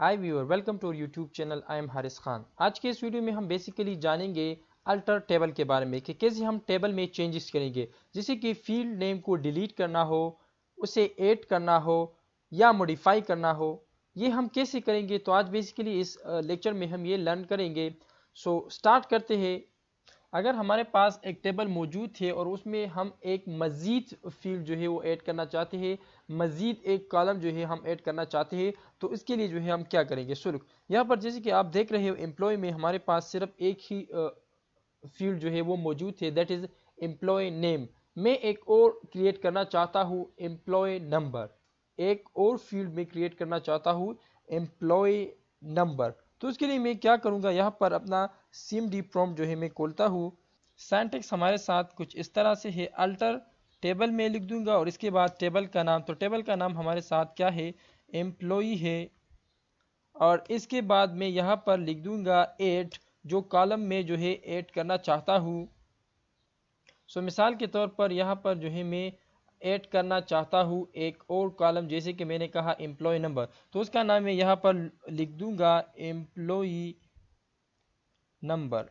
hi viewer welcome to YouTube channel I am Haris Khan आज के इस वीडियो में हम बेसिकली जानेंगे अल्टर टेबल के बारे में कि कैसे हम टेबल में चेंजेस करेंगे जैसे कि फील्ड नेम को डिलीट करना हो उसे ऐड करना हो या मॉडिफाई करना हो ये हम कैसे करेंगे तो आज बेसिकली इस लेक्चर में हम ये लर्न करेंगे सो स्टार्ट करते हैं अगर हमारे पास एक टेबल मौजूद है और उसमें हम एक मज़ीद फील्ड जो है वो ऐड करना चाहते हैं मज़ीद एक कॉलम जो है हम ऐड करना चाहते हैं तो इसके लिए जो है हम क्या करेंगे शुल्क यहाँ पर जैसे कि आप देख रहे हो एम्प्लॉय में हमारे पास सिर्फ एक ही फील्ड जो है वो मौजूद है दैट इज़ एम्प्लॉय नेम मैं एक और क्रिएट करना चाहता हूँ एम्प्लॉय नंबर एक और फील्ड में क्रिएट करना चाहता हूँ एम्प्लॉय नंबर तो उसके लिए मैं क्या करूँगा यहाँ पर अपना सिम डी प्रॉम जो है मैं खोलता हूँ सैंटेक्स हमारे साथ कुछ इस तरह से है अल्टर टेबल में लिख दूंगा और इसके बाद टेबल का नाम तो टेबल का नाम हमारे साथ क्या है एम्प्लॉई है और इसके बाद मैं यहाँ पर लिख दूंगा एट जो कॉलम में जो है ऐड करना चाहता हूँ सो मिसाल के तौर पर यहाँ पर जो है मैं ऐड करना चाहता हूँ एक और कॉलम जैसे कि मैंने कहा एम्प्लॉय नंबर तो उसका नाम मैं यहाँ पर लिख दूंगा एम्प्लॉई नंबर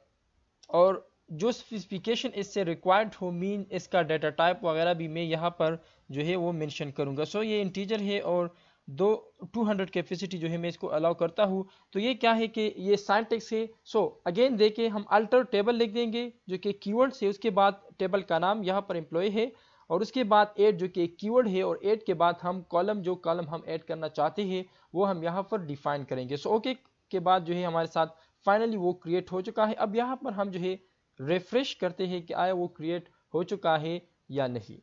और जो स्पेसिफिकेशन इससे रिक्वायर्ड हो मीन इसका डाटा टाइप वगैरह भी मैं यहाँ पर जो है वो मेंशन करूँगा सो so, ये इंटीजर है और दो 200 कैपेसिटी जो है मैं इसको अलाउ करता हूँ तो ये क्या है कि ये साइंटेक्स है सो अगेन देखे हम अल्टर टेबल लिख देंगे जो कि कीवर्ड से उसके बाद टेबल का नाम यहाँ पर एम्प्लॉय है और उसके बाद एड जो कि कीवर्ड है और एड के बाद हम कॉलम जो कॉलम हम ऐड करना चाहते हैं वो हम यहाँ पर डिफाइन करेंगे सो so, ओके okay के बाद जो है हमारे साथ फाइनली वो क्रिएट हो चुका है अब यहाँ पर हम जो है रिफ्रेश करते हैं कि आया वो क्रिएट हो चुका है या नहीं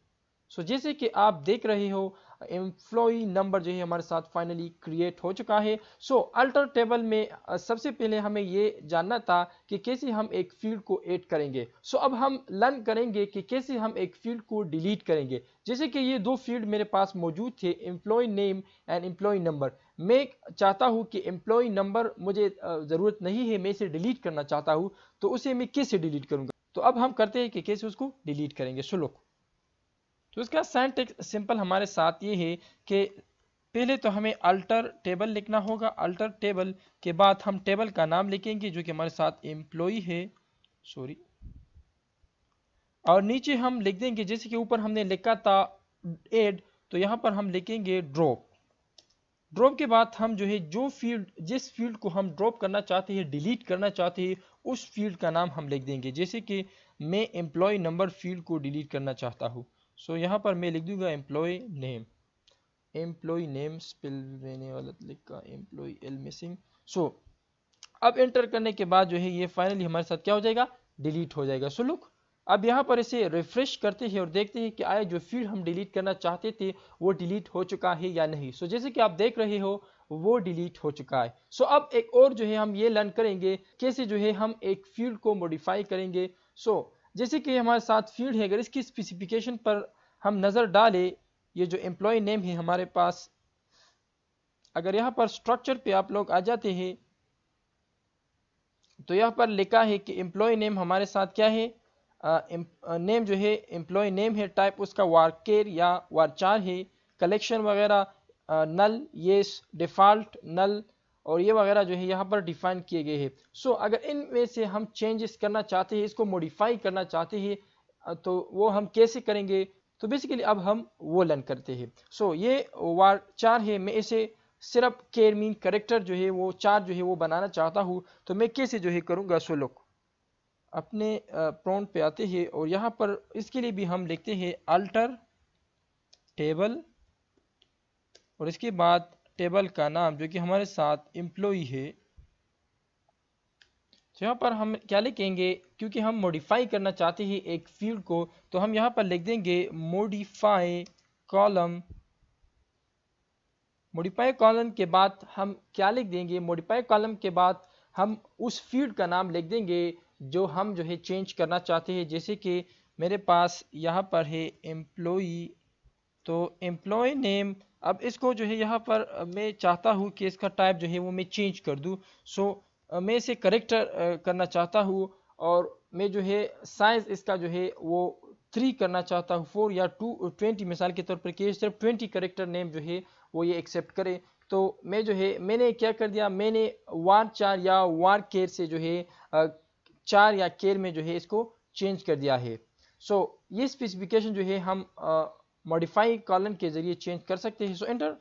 सो so, जैसे कि आप देख रहे हो एम्प्लॉई नंबर जो है हमारे साथ फाइनली क्रिएट हो चुका है सो अल्टर टेबल में सबसे पहले हमें ये जानना था कि कैसे हम एक फील्ड को ऐड करेंगे सो अब हम लर्न करेंगे कि कैसे हम एक फील्ड को डिलीट करेंगे जैसे कि ये दो फील्ड मेरे पास मौजूद थे employee name and employee number मैं चाहता हूँ कि एम्प्लॉय नंबर मुझे ज़रूरत नहीं है मैं इसे डिलीट करना चाहता हूँ तो उसे मैं कैसे डिलीट करूँगा तो अब हम करते हैं कि कैसे उसको डिलीट करेंगे सो लोग तो इसका साइन सिंपल हमारे साथ ये है कि पहले तो हमें अल्टर टेबल लिखना होगा अल्टर टेबल के बाद हम टेबल का नाम लिखेंगे जो कि हमारे साथ एम्प्लॉई है सॉरी और नीचे हम लिख देंगे जैसे कि ऊपर हमने लिखा था एड तो यहाँ पर हम लिखेंगे ड्रॉप ड्रॉप के बाद हम जो है जो फील्ड जिस फील्ड को हम ड्रॉप करना चाहते हैं डिलीट करना चाहते हैं उस फील्ड का नाम हम लिख देंगे जैसे कि मैं एम्प्लॉय नंबर फील्ड को डिलीट करना चाहता हूँ सो so, यहाँ पर मैं लिख दूंगा employee name employee name spell मैंने गलत लिखा एम्प्लॉय एल मिसिंग सो अब एंटर करने के बाद जो है ये फाइनली हमारे साथ क्या हो जाएगा डिलीट हो जाएगा सो so, लुक अब यहाँ पर इसे रिफ्रेश करते हैं और देखते हैं कि आया जो फील्ड हम डिलीट करना चाहते थे वो डिलीट हो चुका है या नहीं सो so, जैसे कि आप देख रहे हो वो डिलीट हो चुका है सो so, अब एक और जो है हम ये लर्न करेंगे कैसे जो है हम एक फील्ड को मॉडिफाई करेंगे सो so, जैसे कि हमारे साथ फील्ड है अगर इसकी स्पेसिफिकेशन पर हम नज़र डालें ये जो एम्प्लॉय नेम है हमारे पास अगर यहाँ पर स्ट्रक्चर पे आप लोग आ जाते हैं तो यहाँ पर लिखा है कि एम्प्लॉय नेम हमारे साथ क्या है नेम जो है एम्प्लॉय नेम है टाइप उसका वारकेर या वारचार है कलेक्शन वगैरह नल येस डिफ़ॉल्ट नल और ये वगैरह जो है यहाँ पर डिफाइन किए गए हैं सो so, अगर इनमें से हम चेंजेस करना चाहते हैं इसको मॉडिफाई करना चाहते हैं तो वो हम कैसे करेंगे तो बेसिकली अब हम वो लर्न करते हैं सो so, ये वार चार है मैं इसे सिर्फ केयर मीन करेक्टर जो है वो चार जो है वो बनाना चाहता हूँ तो मैं कैसे जो है करूँगा सो लोग अपने प्रॉन्ट पे आते हैं और यहाँ पर इसके लिए भी हम लिखते हैं अल्टर टेबल और इसके बाद टेबल का नाम जो कि हमारे साथ एम्प्लॉई है तो यहाँ पर हम क्या लिखेंगे क्योंकि हम मॉडिफाई करना चाहते हैं एक फील्ड को तो हम यहाँ पर लिख देंगे मॉडिफाई कॉलम मॉडिफाई कॉलम के बाद हम क्या लिख देंगे मॉडिफाई कॉलम के बाद हम उस फील्ड का नाम लिख देंगे जो हम जो है चेंज करना चाहते हैं जैसे कि मेरे पास यहाँ पर है एम्प्लॉई तो एम्प्लॉय नेम अब इसको जो है यहाँ पर मैं चाहता हूँ कि इसका टाइप जो है वो मैं चेंज कर दूँ सो मैं इसे करेक्ट करना चाहता हूँ और मैं जो है साइज़ इसका जो है वो थ्री करना चाहता हूँ फोर या टू ट्वेंटी मिसाल के तौर पर कि सिर्फ ट्वेंटी करेक्टर नेम जो है वो ये एक्सेप्ट करे तो मैं जो है मैंने क्या कर दिया मैंने वार चार या वार केयर से जो है चार या केयर में जो है इसको चेंज कर दिया है सो so, ये स्पेसिफिकेशन जो है हम मॉडिफाई कॉलम के जरिए चेंज कर सकते हैं सो एंटर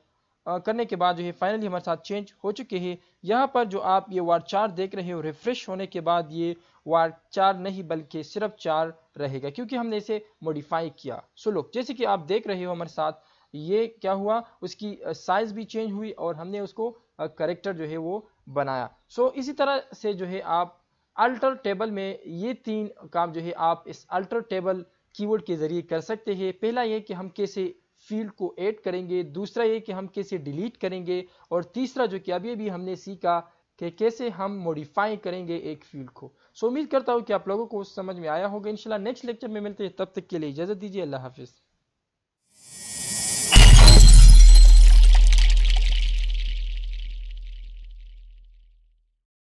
करने के बाद जो है फाइनली हमारे साथ चेंज हो चुके हैं यहाँ पर जो आप ये वार चार देख रहे हो रिफ्रेश होने के बाद ये वार चार नहीं बल्कि सिर्फ चार रहेगा क्योंकि हमने इसे मॉडिफाई किया सो लोग जैसे कि आप देख रहे हो हमारे साथ ये क्या हुआ उसकी साइज भी चेंज हुई और हमने उसको करेक्टर जो है वो बनाया सो इसी तरह से जो है आप अल्टर टेबल में ये तीन काम जो है आप इस अल्टर टेबल कीवर्ड के ज़रिए कर सकते हैं पहला ये कि हम कैसे फील्ड को ऐड करेंगे दूसरा ये कि हम कैसे डिलीट करेंगे और तीसरा जो कि अभी अभी हमने सीखा कि कैसे हम मॉडिफाई करेंगे एक फील्ड को सो उम्मीद करता हूँ कि आप लोगों को समझ में आया होगा इंशाल्लाह नेक्स्ट लेक्चर में मिलते हैं तब तक के लिए इजाज़त दीजिए अल्लाह हाफिज़